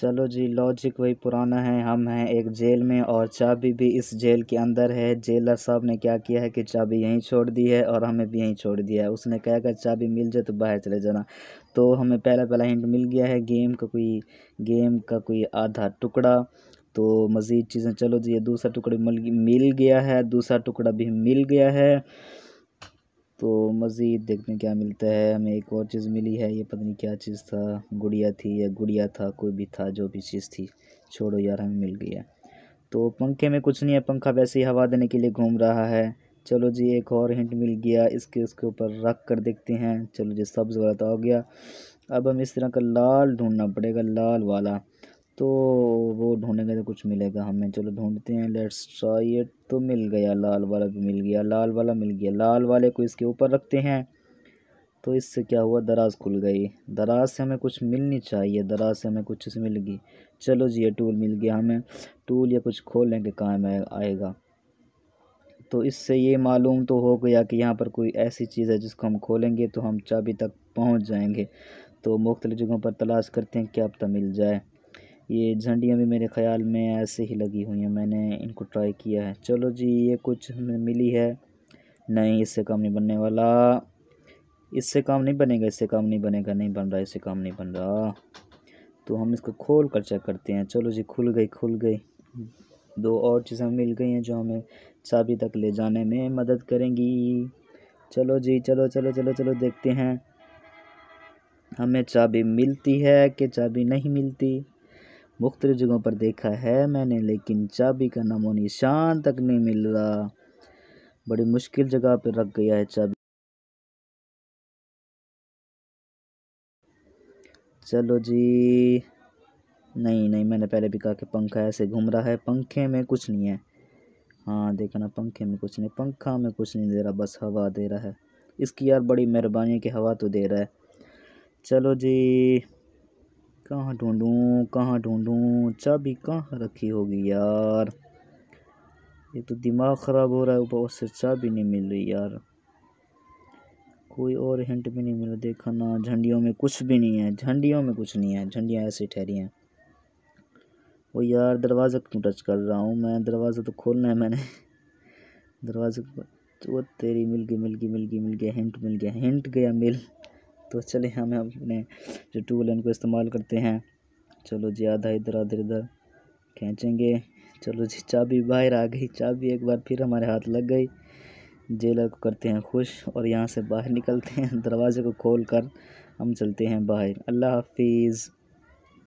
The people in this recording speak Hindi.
चलो जी लॉजिक वही पुराना है हम हैं एक जेल में और चाबी भी इस जेल के अंदर है जेलर साहब ने क्या किया है कि चाबी यहीं छोड़ दी है और हमें भी यहीं छोड़ दिया है उसने कहा कि चाबी मिल जाए तो बाहर चले जाना तो हमें पहला पहला हिंट मिल गया है गेम का कोई गेम का कोई आधा टुकड़ा तो मज़ीद चीज़ें चलो जी ये दूसरा टुकड़ा मिल गया है दूसरा टुकड़ा भी मिल गया है तो मज़ीद देखने क्या मिलता है हमें एक और चीज़ मिली है ये पता नहीं क्या चीज़ था गुड़िया थी या गुड़िया था कोई भी था जो भी चीज़ थी छोड़ो यार हमें मिल गया तो पंखे में कुछ नहीं है पंखा वैसे ही हवा देने के लिए घूम रहा है चलो जी एक और हिंट मिल गया इसके उसके ऊपर रख कर देखते हैं चलो जी सब्ज़ वाला तो हो गया अब हम इस तरह का लाल ढूंढना पड़ेगा लाल वाला तो वो ढूंढेंगे तो कुछ मिलेगा हमें चलो ढूंढते हैं लेट्स ट्राई इट तो मिल गया लाल वाला भी मिल गया लाल वाला मिल गया लाल वाले को इसके ऊपर रखते हैं तो इससे क्या हुआ दराज खुल गई दराज से हमें कुछ मिलनी चाहिए दराज से हमें कुछ चीज़ गई चलो जी ये टूल मिल गया हमें टूल या कुछ खोलने के काम आएगा तो इससे ये मालूम तो हो गया कि यहाँ पर कोई ऐसी चीज़ है जिसको हम खोलेंगे तो हम चाबी तक पहुँच जाएंगे तो मुख्तलिफ़ जगहों पर तलाश करते हैं क्या पता तो मिल जाए ये झंडियाँ भी मेरे ख़्याल में ऐसे ही लगी हुई हैं मैंने इनको ट्राई किया है चलो जी ये कुछ हमें मिली है नहीं इससे काम नहीं बनने वाला इससे काम नहीं बनेगा इससे काम नहीं बनेगा नहीं बन रहा इससे काम नहीं बन रहा तो हम इसको खोल कर चेक करते हैं चलो जी खुल गई खुल गई दो और चीज़ें मिल गई हैं जो हमें चाबी तक ले जाने में मदद करेंगी चलो जी चलो चलो चलो चलो देखते हैं हमें चाबी मिलती है कि चाबी नहीं मिलती मुख्तल जगहों पर देखा है मैंने लेकिन चाबी का नामो निशान तक नहीं मिल रहा बड़ी मुश्किल जगह पर रख गया है चाबी चलो जी नहीं नहीं मैंने पहले भी कहा कि पंखा ऐसे घूम रहा है पंखे में कुछ नहीं है हाँ देखना ना पंखे में कुछ नहीं पंखा में कुछ नहीं दे रहा बस हवा दे रहा है इसकी यार बड़ी मेहरबानी की हवा तो दे रहा है चलो जी कहाँ ढूंढूं कहाँ ढूंढूं चाबी कहाँ रखी होगी यार ये तो दिमाग ख़राब हो रहा है ऊपर से चाबी नहीं मिल रही यार कोई और हिंट भी नहीं मिला देखा ना झंडियों में कुछ भी नहीं है झंडियों में कुछ नहीं है झंडियाँ ऐसे ठहरी हैं वो यार दरवाज़ा क्यों टच कर रहा हूँ मैं दरवाज़ा तो खोलना है मैंने दरवाज़े वो तेरी मिल गई मिल गई मिल गई मिल गया हिंट मिल गया हिंट गया मिल तो चले हम अपने जो टूल है उनको इस्तेमाल करते हैं चलो जी आधा इधर आधे इधर खींचेंगे चलो जी चाबी बाहर आ गई चाबी एक बार फिर हमारे हाथ लग गई जेलर को करते हैं खुश और यहाँ से बाहर निकलते हैं दरवाज़े को खोल कर हम चलते हैं बाहर अल्लाह हाफिज़